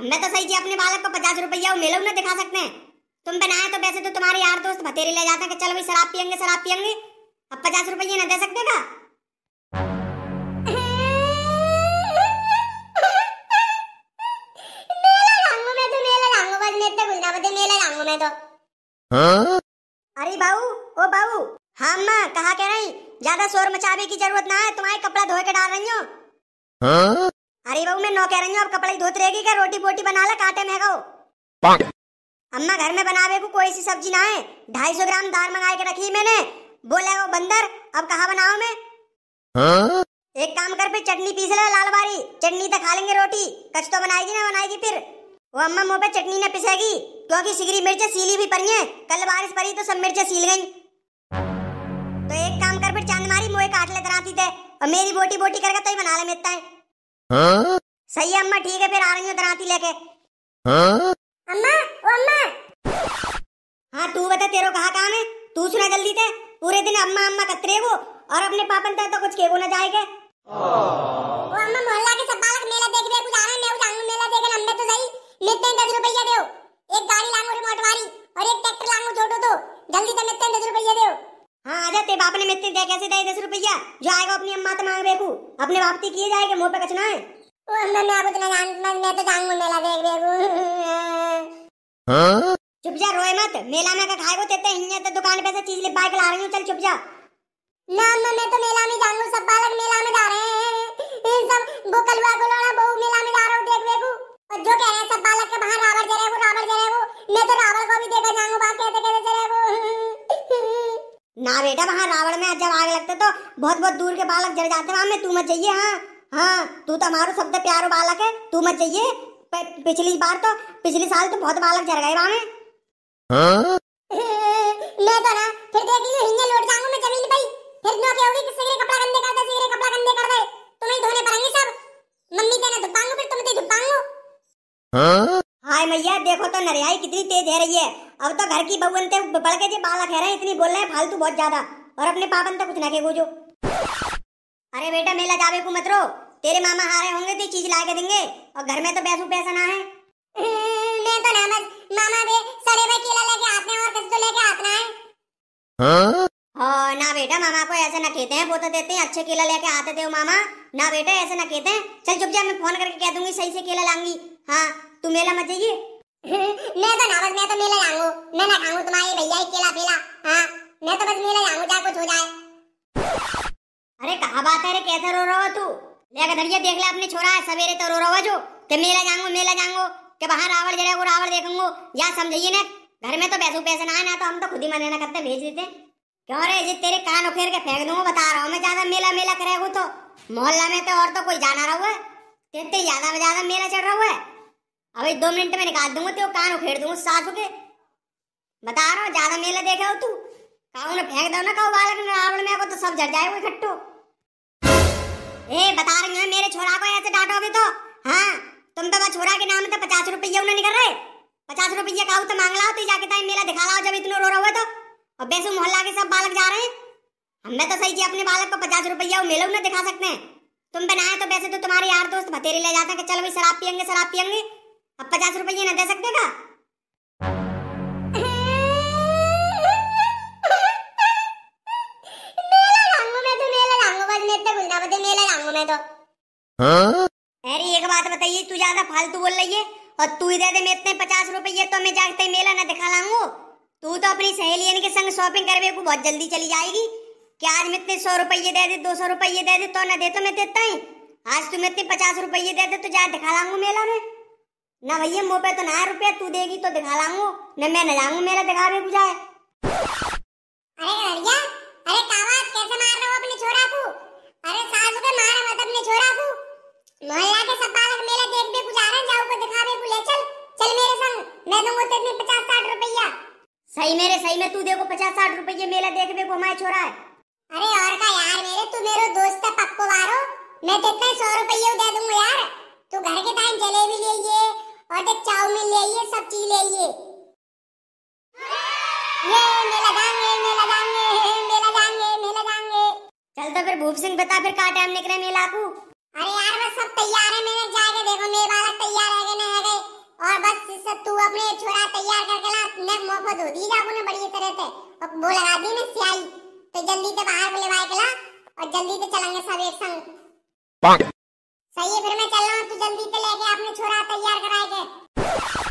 हमने तो सही किया अपने बालक को पचास रुपया मेले उन्हें दिखा सकते हैं तुम बनाए तो वैसे तो तुम्हारे यार दोस्त भतेरे ले जाते हैं कि चलो भाई शराब पियेंगे शराब पियेंगे अब पचास रुपये ना दे सकते का तो, तो तो। हाँ? अरे बाबू ओ बाबू हाँ माँ कहा कह रही ज्यादा शोर मचावे की जरूरत ना है तुम्हारे कपड़ा धोए के डाल रही हो अरे बहू मैं नौ कह रही हूँ अब कपड़े धोत रहेगी क्या रोटी बोटी बना ला काटे में गो अम्मा घर में बनावे को कोई सी सब्जी ना है ढाई सौ ग्राम दाल मंगा के रखी मैंने बोला वो बंदर अब कहा बनाओ मैं हाँ? एक काम कर फिर चटनी पीस ले लाल बारी चटनी तो खा लेंगे रोटी कच तो बनाएगी ना बनाएगी फिर वो अम्मा मुँह पे चटनी न पिसेगी क्योंकि सिगरी मिर्च सीली भी पड़ी है कल बारिश पड़ी तो सब मिर्च सील गई तो एक काम कर फिर चांद मारी मुँह काट ले दराती थे और मेरी बोटी बोटी करके तो ही बना ले मिलता है हाँ? सही है अम्मा ठीक है फिर आ रही हूँ दराती लेके हाँ? अम्मा ओ अम्मा हाँ तू बता तेरे कहा काम है तू सुना जल्दी से पूरे दिन अम्मा अम्मा कतरे वो और अपने पापन तो कुछ केगो ना जाएगा वो अम्मा मोहल्ला के सब बालक मेला देख रहे कुछ मैं मेला तो सही तो दस रुपया एक गाड़ी लांगो रिमोट और एक ट्रैक्टर लांगो छोटो तो जल्दी से तो दस रुपया हाँ आजा तेरे बाप ने मेरे दे कैसे दे दस रुपया जो आएगा अपनी अम्मा तो मांग बेकू अपने बाप किए जाएगा मुंह पे कचना है ओ अम्मा मैं अब इतना जान मैं तो जाऊंगा मेला देख बेकू हां चुप जा रोए मत मेला में का खाएगो तेते हिन्ने तो दुकान पे से चीज ले बाइक ला रही हूं चल चुप जा ना मैं तो मेला में जाऊंगा सब बालक मेला में जा रहे हैं इन सब बोकलवा गोलोड़ा बहु मेला में जा रहा हूं देख बेकू और जो कह रहे हैं सब बालक के बाहर रावण जरे वो रावण जरे वो मैं तो रावण को भी देखा जाऊंगा बात कहते कहते जरे वो ना बेटा वहाँ रावण में जब आग लगते तो बहुत बहुत दूर के बालक जल जाते वहाँ में तू मत जाइए हाँ हाँ तू तो हमारो सबसे प्यारो बालक है तू मत जाइए पिछली बार तो पिछले साल तो बहुत बालक जल गए वहाँ में हाँ? मैं तो ना फिर देख लियो हिंगे लौट जाऊंगा मैं जमीन पे फिर नौके होगी कि कपड़ा गंदे कर दे कपड़ा गंदे कर दे तुम्हें धोने पड़ेंगे सब मम्मी कहना धुपाऊंगा फिर तुम्हें तो धुपाऊंगा हाँ? मैया देखो तो नरियाई कितनी तेज है रही है अब तो घर की बहुन से बढ़ के जी बालक है रहे इतनी बोल रहे हैं फालतू बहुत ज्यादा और अपने पापन तो कुछ ना के गोजो अरे बेटा मेला जावे को मत रो तेरे मामा आ रहे होंगे तो चीज ला के देंगे और घर में तो पैसू पैसा ना है हम्म, मैं तो ना मामा दे सड़े हुए केला लेके आते हैं और कुछ तो लेके आतना है हाँ? हाँ? ना बेटा मामा को ऐसे ना कहते हैं बोते देते हैं अच्छे केला लेके आते थे मामा ना बेटा ऐसे ना कहते हैं चल चुप जा मैं फोन करके कह दूंगी सही से केला लाऊंगी हाँ तू मेला मत जाइए मैं तो ना बस मैं तो मेला जाऊंगू मैं ना खाऊंगू तुम्हारे भैया ही केला फेला हाँ मैं तो बस मेला जाऊंगू जा कुछ हो जाए अरे कहा बात है रे कैसे रो रहा हो तू ले गधड़िया देख ले अपने छोरा है सवेरे तो रो रहा हो जो ते मेला जाऊंगू मेला जाऊंगू के बाहर रावण जरा को रावण देखूंगू या समझिए ना घर में तो पैसों पैसे ना है ना तो हम तो खुद ही मना करते भेज देते क्यों रे जी तेरे कान उखेर के फेंक दूंगा बता रहा हूँ मैं ज्यादा मेला मेला करेगा तो मोहल्ला में तो और तो कोई जाना रहा हुआ है तेरे ज्यादा में ज्यादा मेला चढ़ रहा हुआ है अबे दो मिनट में निकाल दूंगा तो कान उखेड़ दूंगा सास के बता रहा हूँ ज्यादा मेला देखे हो तू काऊ ने फेंक दो ना काऊ बालक में आवड़ में तो सब झट जाएगा इकट्ठो ए बता रही हूँ मेरे छोरा को ऐसे डांटोगे तो हाँ तुम तो बस छोरा के नाम पे पचास रुपये उन्हें निकल रहे पचास रुपये काऊ तो मांग लाओ तो जाके ताई मेला दिखा लाओ जब इतना रो रहा हुआ तो अब बेसू मोहल्ला के सब बालक जा रहे हैं हमने तो सही जी अपने बालक को पचास रुपया मेले उन्हें दिखा सकते हैं तुम बनाए तो वैसे तो तुम्हारे यार दोस्त भतेरे ले जाते हैं कि चलो भाई शराब पियेंगे शराब पियेंगे अब पचास रुपये ना दे सकते का तो, तो, तो। हाँ? अरे एक बात बताइए तू ज्यादा फालतू बोल रही है और तू इधर दे इतने पचास रुपये तो मैं जागते मेला ना दिखा लाऊंगो तू तो अपनी सहेलियन के संग शॉपिंग करवे को बहुत जल्दी चली जाएगी क्या आज मैं इतने सौ रुपये दे दे दो सौ रुपये दे दे तो ना दे तो मैं देता ही आज तुम इतने पचास रुपये दे दे तो जा दिखा लाऊंगा मेला में ना भैया मुँह पे तो ना रुपया तू देगी तो दिखा लाऊ न मैं न जाऊंगा मेरा दिखा भी बुझा है अरे अरे कैसे मार रहे हो अपने छोरा को अरे मत अपने छोरा को मोहल्ला के सब बालक देख जाओ को दिखा चल चल मेरे संग मैं दूंगा तेरे पचास साठ रुपया सही मेरे सही में तू देखो पचास साठ रुपये मेला देख देखो हमारे छोरा है अरे और का यार मेरे तू मेरे दोस्त है पक्को वारो मैं तेरे सौ रुपये दे दूंगा यार तू घर के टाइम जलेबी ले और देख चाउमीन ले आइए सब चीज ले आइए ये मेला जाएंगे मेला जाएंगे मेला जाएंगे मेला जाएंगे चल तो फिर भूप सिंह बता फिर का टाइम निकले मेला को अरे यार बस सब तैयार है मैंने जाके देखो मेरे बालक तैयार है कि नहीं है और बस सब तू अपने छोरा तैयार करके ला मैं मोहब्बत हो दी जा अपने बढ़िया तरह से अब वो लगा दी ना स्याही तो जल्दी से बाहर बुलवाए के ला और जल्दी से चलेंगे सब एक संग सही है फिर मैं चल रहा हूँ तू जल्दी से तो लेके अपने छोरा तैयार कराए के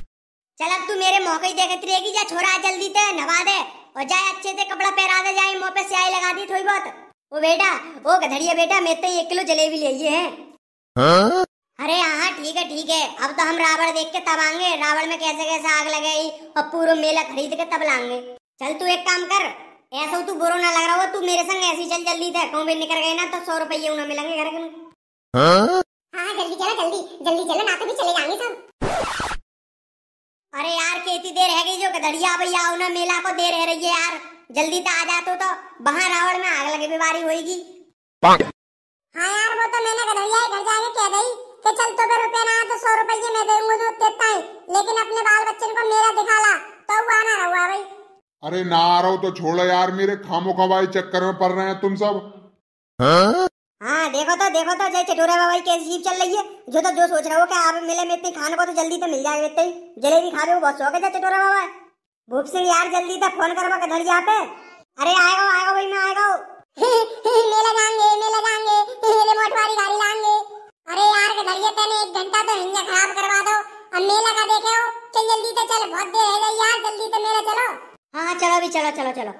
चल अब तू मेरे मौके ही देखती रहेगी जा छोरा जल्दी से तो नवा दे और जाए अच्छे से कपड़ा पहरा दे जाए मुँह पे स्याही लगा दी थोड़ी बहुत ओ बेटा ओ गधड़िया बेटा मैं तो एक किलो जलेबी ले है हाँ? अरे हाँ ठीक है ठीक है अब तो हम रावण देख के तब आएंगे रावण में कैसे कैसे आग लगेगी और पूरा मेला खरीद के तब लाएंगे चल तू एक काम कर ऐसा तू बुरो ना लग रहा हो तू मेरे संग ऐसी चल जल्दी से कहूँ निकल गए ना तो सौ रुपये उन्हें मिलेंगे घर के हाँ? हाँ जल्दी चलो जल्दी जल्दी चलो ना तो भी चले जाएंगे सब अरे यार कितनी देर है गई जो गधड़िया भैया आओ ना मेला को देर है रही है यार जल्दी तो आ जाते तो वहाँ रावण में आग लगे बीमारी होगी हाँ यार वो तो मैंने गधड़िया घर जाके कह गई कि चल तो फिर रुपये ना तो सौ रुपए की मैं देंगे तो जो देता है लेकिन अपने बाल बच्चे को मेला दिखा ला तो हुआ ना हुआ भाई अरे ना आ रहा हूँ तो छोड़ो यार मेरे खामो खवाई चक्कर में पड़ रहे हैं तुम सब हाँ? हाँ देखो तो देखो तो जैसे चटोरा बाबा की कैसी जीप चल रही है जो तो जो सोच रहा हो कि आप मिले में इतनी खाने को तो जल्दी तो मिल जाएगा इतने ही जलेबी खा रहे हो बहुत शौक है जय चटोरा बाबा भूख से यार जल्दी तक तो फोन करवा कधर यहाँ पे अरे आएगा आएगा भाई मैं आएगा मेला जाएंगे मेला जाएंगे रिमोट वाली गाड़ी लाएंगे अरे यार कधर ये तेने एक घंटा तो हिंजा खराब करवा दो अब मेला का देखे हो चल जल्दी तो चल बहुत देर है यार जल्दी तो मेला चलो हाँ चलो भी चलो चलो चलो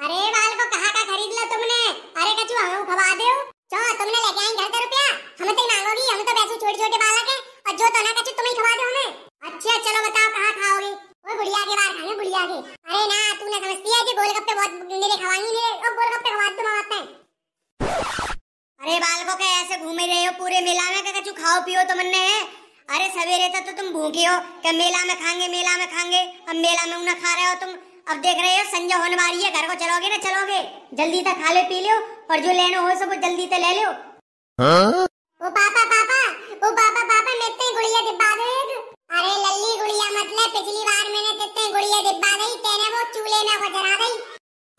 अरे बाल को कहां का खरीद लो तुमने अरे कछु हम खवा देओ चो तुमने लेके आई घर से रुपया हम तो मांगोगी हम तो वैसे छोटे छोटे बालक है और जो तो ना कछु तुम ही खवा दो हमें अच्छा चलो बताओ कहां खाओगी ओए बुढ़िया के बाहर खाने बुढ़िया के अरे ना तू ना समझती है कि गोलगप्पे बहुत मेरे खवाएंगी मेरे और गोलगप्पे खवा दो मामा अरे बाल को क्या ऐसे घूम रहे हो पूरे मेला में क्या कछु खाओ पियो तो मन है अरे सवेरे था तो तुम भूखे हो क्या मेला में खाएंगे मेला में खाएंगे अब मेला में उन्हें खा रहे हो तुम अब देख रहे हो संजय होने वाली है घर को चलोगे ना चलोगे जल्दी तक खा ले पी लो और जो लेना हो सब जल्दी से ले लो हाँ? ओ पापा पापा ओ पापा पापा मैं तेरी तो गुड़िया डिब्बा दे अरे लल्ली गुड़िया मतलब पिछली बार मैंने कितने तो गुड़िया डिब्बा दी तेरे वो चूल्हे में वो जला दी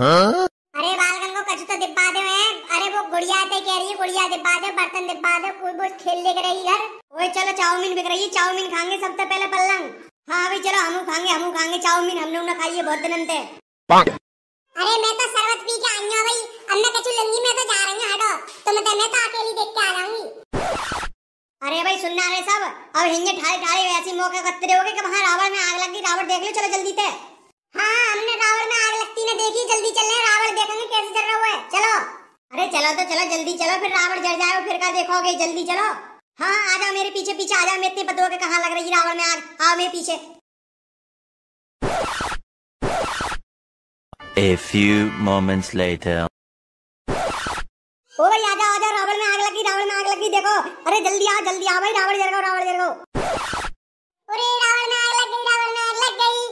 हाँ? अरे बालगन को कछु तो डिब्बा दे है अरे वो गुड़िया थे कह रही गुड़िया डिब्बा दे बर्तन डिब्बा दे कोई बस खेल ले रही घर ओए चलो चाउमीन बिक रही है चाउमीन खाएंगे सबसे पहले पलंग हाँ अभी चलो हम खाएंगे हम खाएंगे चाउमीन हम लोग ना खाइए बहुत दिन अंते अरे मैं तो शरबत पी के आई हूँ भाई अब मैं कछु लंगी मैं तो जा रही हूँ हटो तो मतलब मैं तो अकेली देख के आ जाऊंगी अरे भाई सुनना रे सब अब हिंजे ठाले ठाले ऐसी मौके कतरे हो कि वहाँ रावण में आग लगी रावण देख लो चलो जल्दी से हाँ हमने रावण में आग लगती ना देखी जल्दी चल रहे रावण देखेंगे कैसे जल रहा हुआ है चलो अरे चलो तो चलो जल्दी चलो फिर रावण जल जाए फिर का देखोगे जल्दी चलो हाँ आ जाओ मेरे पीछे पीछे आ जाओ मैं इतने बदुआ के कहाँ लग रही रावण में आग आओ हाँ, मेरे पीछे A few moments later. ओ भाई आ जाओ रावण में आग लगी रावण में आग लगी देखो अरे जल्दी आओ जल्दी आओ भाई रावण जल रावण जल अरे रावण में आग लग गई रावण में आग लग गई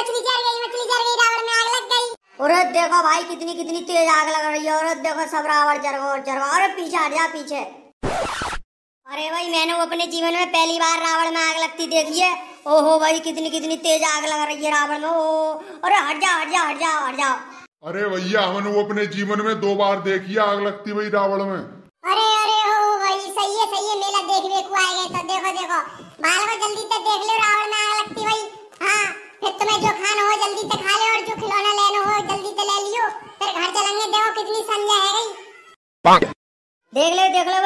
मछली जल गई मछली जल गई रावण में आग लग गई अरे देखो भाई कितनी कितनी तेज आग लग रही है और देखो सब रावण जरगो जरगो अरे पीछे हट जा पीछे अरे भाई मैंने वो अपने जीवन में पहली बार रावण में आग लगती देखी है ओहो भाई कितनी कितनी तेज आग लग रही है रावण में ओ अरे हट जा हट जा हट जा हट जा अरे भैया हमने वो अपने जीवन में दो बार देखी है आग लगती भाई रावण में अरे अरे हो भाई सही है सही है मेला देखने को आए गए तो देखो देखो बाल को जल्दी से देख लो रावण में आग लगती भाई हाँ फिर तुम्हें जो खाना हो जल्दी से खा लो और जो खिलौना लेना हो जल्दी से ले लियो फिर घर चलेंगे देखो कितनी संध्या है गई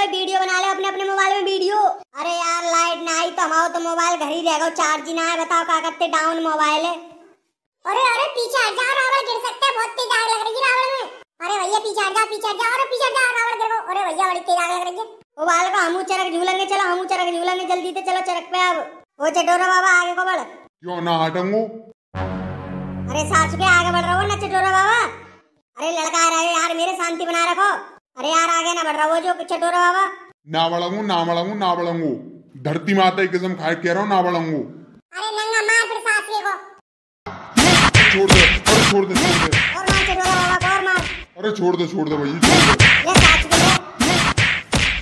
कोई वीडियो बना ले अपने अपने मोबाइल में वीडियो अरे यार लाइट ना आई तो हमारा तो मोबाइल घर ही रहेगा चार्ज ही ना है बताओ क्या करते डाउन मोबाइल है अरे अरे पीछे हट जाओ रावण गिर सकते बहुत तेज आग लग रही है रावण में अरे भैया पीछे हट जाओ पीछे हट जाओ अरे पीछे हट जाओ रावण गिर अरे भैया बड़ी तेज आग लग रही है मोबाइल को हम चरक झूलेंगे चलो हम चरक झूलेंगे जल्दी से चलो चरक पे अब वो चटोरा बाबा आगे को बढ़ क्यों ना हटूंगा अरे सासू के आगे बढ़ रहा हो ना चटोरा बाबा अरे लड़का आ रहा है यार मेरे शांति बना रखो अरे यार आगे ना बढ़ रहा वो जो चटोरा बाबा ना बढ़ाऊंगू ना बढ़ाऊंगू ना बढ़ाऊंगू धरती माता की कसम खा कह रहा हूँ ना बढ़ाऊंगू अरे नंगा मार फिर को छोड़ दे अरे छोड़ दे और मार बाबा और मार अरे छोड़ दे छोड़ दे भाई